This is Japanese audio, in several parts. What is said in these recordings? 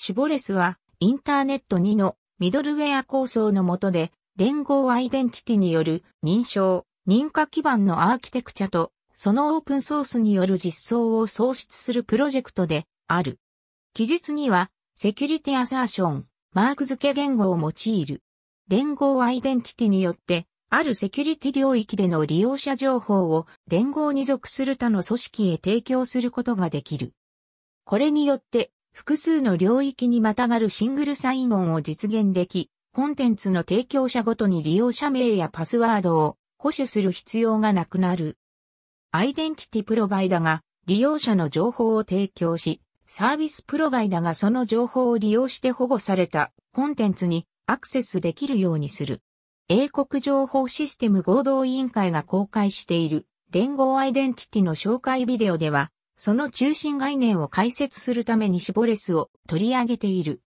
シュボレスは、インターネット2のミドルウェア構想の下で、連合アイデンティティによる認証、認可基盤のアーキテクチャと、そのオープンソースによる実装を創出するプロジェクトである。記述には、セキュリティアサーション、マーク付け言語を用いる。連合アイデンティティによって、あるセキュリティ領域での利用者情報を連合に属する他の組織へ提供することができる。これによって複数の領域にまたがるシングルサインオンを実現でき、コンテンツの提供者ごとに利用者名やパスワードを保守する必要がなくなる。アイデンティティプロバイダが利用者の情報を提供し、サービスプロバイダがその情報を利用して保護されたコンテンツにアクセスできるようにする。英国情報システム合同委員会が公開している連合アイデンティティの紹介ビデオではその中心概念を解説するためにシボレスを取り上げている。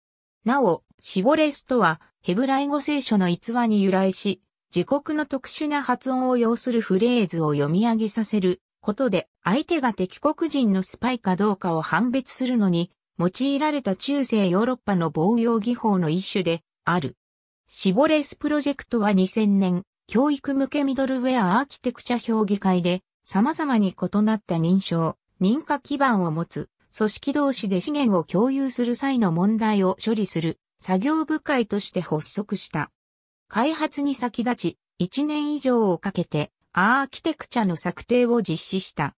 なお、シボレスとは、ヘブライ語聖書の逸話に由来し、自国の特殊な発音を要するフレーズを読み上げさせることで、相手が敵国人のスパイかどうかを判別するのに、用いられた中世ヨーロッパの防御技法の一種である。シボレスプロジェクトは2000年、教育向けミドルウェアアーキテクチャ評議会で、様々に異なった認証、認可基盤を持つ、組織同士で資源を共有する際の問題を処理する作業部会として発足した。開発に先立ち、1年以上をかけてアーキテクチャの策定を実施した。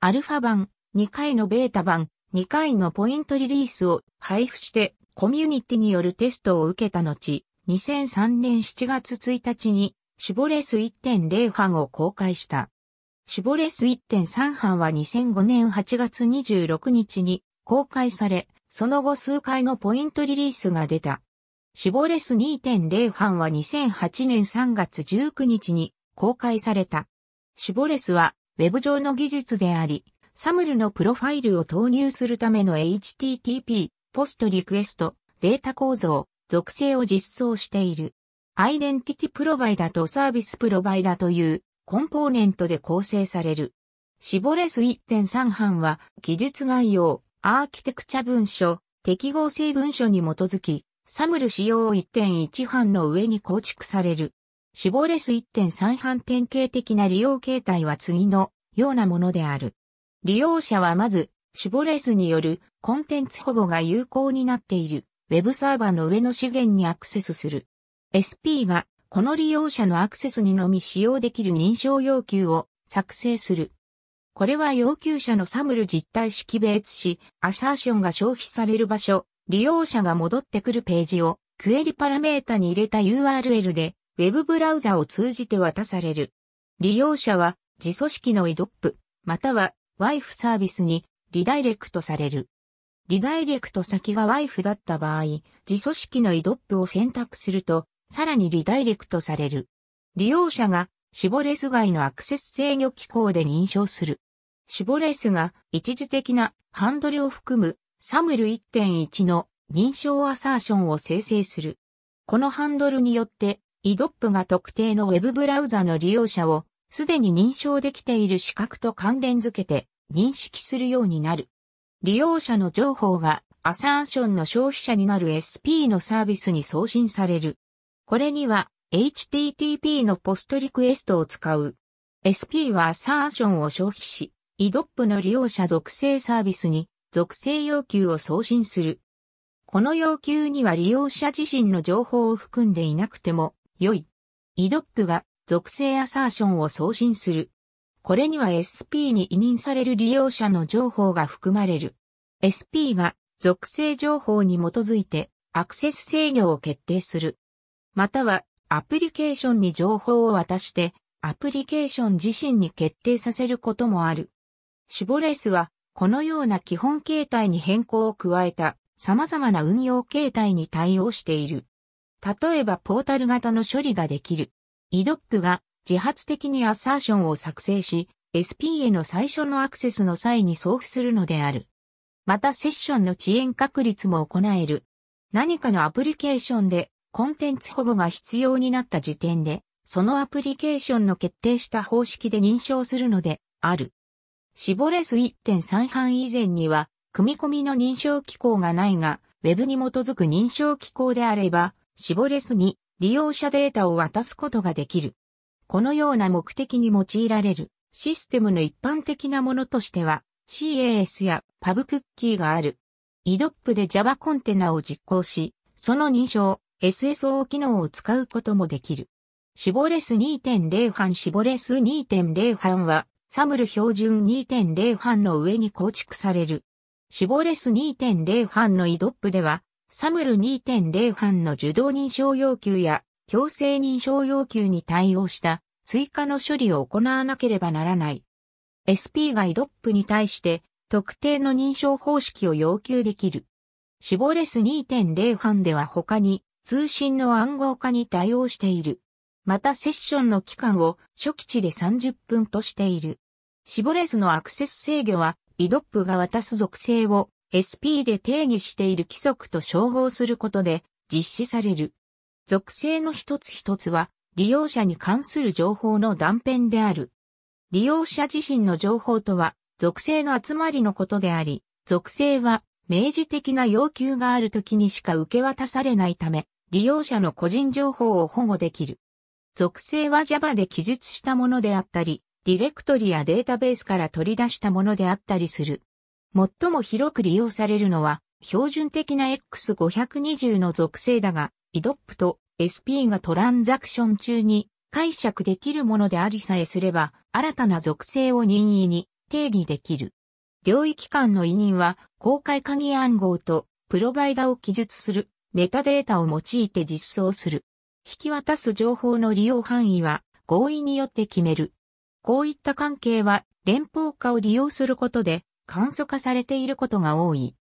アルファ版、2回のベータ版、2回のポイントリリースを配布してコミュニティによるテストを受けた後、2003年7月1日に、シボレス1.0版を公開した。シュボレス1.3版は2005年8月26日に公開され、その後数回のポイントリリースが出た。シュボレス2.0版は2008年3月19日に公開された。シュボレスは Web 上の技術であり、サムルのプロファイルを投入するための HTTP、ポストリクエスト、データ構造、属性を実装している。アイデンティティプロバイダとサービスプロバイダというコンポーネントで構成される。シボレス1.3版は、技術概要、アーキテクチャ文書、適合性文書に基づき、サムル仕様1.1版の上に構築される。シボレス1.3版典型的な利用形態は次のようなものである。利用者はまず、シボレスによるコンテンツ保護が有効になっているウェブサーバーの上の資源にアクセスする。SP がこの利用者のアクセスにのみ使用できる認証要求を作成する。これは要求者のサムル実態識別し、アサーションが消費される場所、利用者が戻ってくるページをクエリパラメータに入れた URL でウェブブラウザを通じて渡される。利用者は自組織の i d o p または WIFE サービスにリダイレクトされる。リダイレクト先が WIFE だった場合、自組織の i d o p を選択するとさらにリダイレクトされる。利用者がシボレス外のアクセス制御機構で認証する。シボレスが一時的なハンドルを含むサムル1.1の認証アサーションを生成する。このハンドルによってイ d o p が特定のウェブブラウザの利用者をすでに認証できている資格と関連づけて認識するようになる。利用者の情報がアサーションの消費者になる SP のサービスに送信される。これには HTTP のポストリクエストを使う。SP はアサーションを消費し、EDOP の利用者属性サービスに属性要求を送信する。この要求には利用者自身の情報を含んでいなくても良い。EDOP が属性アサーションを送信する。これには SP に委任される利用者の情報が含まれる。SP が属性情報に基づいてアクセス制御を決定する。またはアプリケーションに情報を渡して、アプリケーション自身に決定させることもある。シュボレスは、このような基本形態に変更を加えた様々な運用形態に対応している。例えばポータル型の処理ができる。イ d o p が自発的にアサーションを作成し、SP への最初のアクセスの際に送付するのである。またセッションの遅延確率も行える。何かのアプリケーションでコンテンツ保護が必要になった時点で、そのアプリケーションの決定した方式で認証するのである。シボレス1.3版以前には、組み込みの認証機構がないが、Web に基づく認証機構であれば、シボレスに利用者データを渡すことができる。このような目的に用いられるシステムの一般的なものとしては CAS や PubCookie がある。EDOP で Java コンテナを実行し、その認証、SSO 機能を使うこともできる。シボレス2.0班シボレス2.0班は、サムル標準2.0班の上に構築される。シボレス2.0班の EDOP では、サムル2.0班の受動認証要求や強制認証要求に対応した追加の処理を行わなければならない。SP が EDOP に対して特定の認証方式を要求できる。シボレス2.0班では他に通信の暗号化に対応している。またセッションの期間を初期値で30分としている。シボレスのアクセス制御は、イドップが渡す属性を SP で定義している規則と照合することで実施される。属性の一つ一つは、利用者に関する情報の断片である。利用者自身の情報とは、属性の集まりのことであり、属性は明示的な要求がある時にしか受け渡されないため、利用者の個人情報を保護できる。属性は Java で記述したものであったり、ディレクトリやデータベースから取り出したものであったりする。最も広く利用されるのは、標準的な X520 の属性だが、i d o p と SP がトランザクション中に解釈できるものでありさえすれば、新たな属性を任意に定義できる。領域間の委任は、公開鍵暗号とプロバイダを記述するメタデータを用いて実装する。引き渡す情報の利用範囲は合意によって決める。こういった関係は連邦化を利用することで簡素化されていることが多い。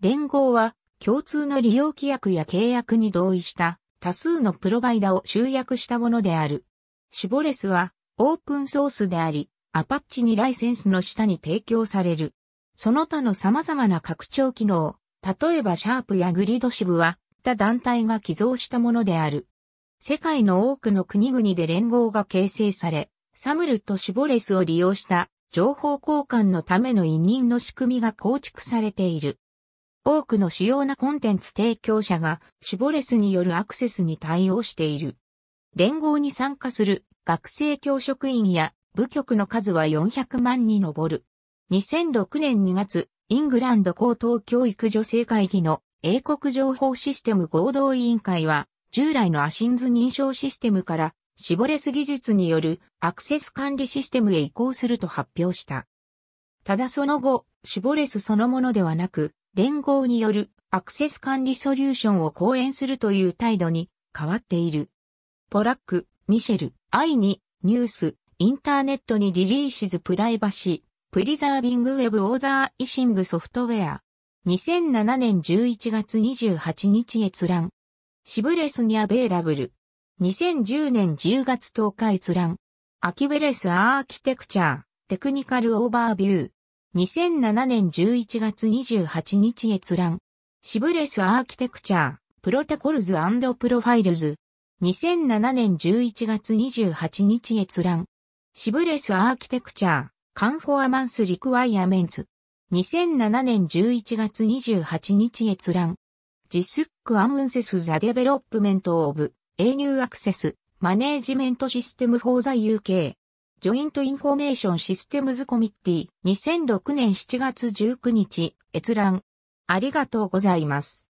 連合は共通の利用規約や契約に同意した多数のプロバイダを集約したものである。シュボレスはオープンソースであり、アパッチにライセンスの下に提供される。その他の様々な拡張機能、例えばシャープやグリドシブはった団体が寄贈したものである。世界の多くの国々で連合が形成され、サムルとシュボレスを利用した情報交換のための委任の仕組みが構築されている。多くの主要なコンテンツ提供者がシュボレスによるアクセスに対応している。連合に参加する学生教職員や部局の数は400万に上る。2006年2月、イングランド高等教育女性会議の英国情報システム合同委員会は、従来のアシンズ認証システムから、シボレス技術によるアクセス管理システムへ移行すると発表した。ただその後、シボレスそのものではなく、連合によるアクセス管理ソリューションを講演するという態度に変わっている。ポラック、ミシェル、アイに、ニュース、インターネットにリリーシズプライバシー、プリザービングウェブオーザーイシングソフトウェア。2007年11月28日閲覧。シブレスにアベイラブル。2010年10月10日閲覧。アキベレスアーキテクチャー、テクニカルオーバービュー。2007年11月28日閲覧。シブレスアーキテクチャー、プロトコルズプロファイルズ。2007年11月28日閲覧。シブレスアーキテクチャー、カンフォアマンスリクワイアメンツ。2007年11月28日閲覧。ジスックアムンセスザデベロップメントオブ、英ーアクセス、マネージメントシステムフォーザ UK。ジョイントインフォメーションシステムズコミッティ、2006年7月19日、閲覧。ありがとうございます。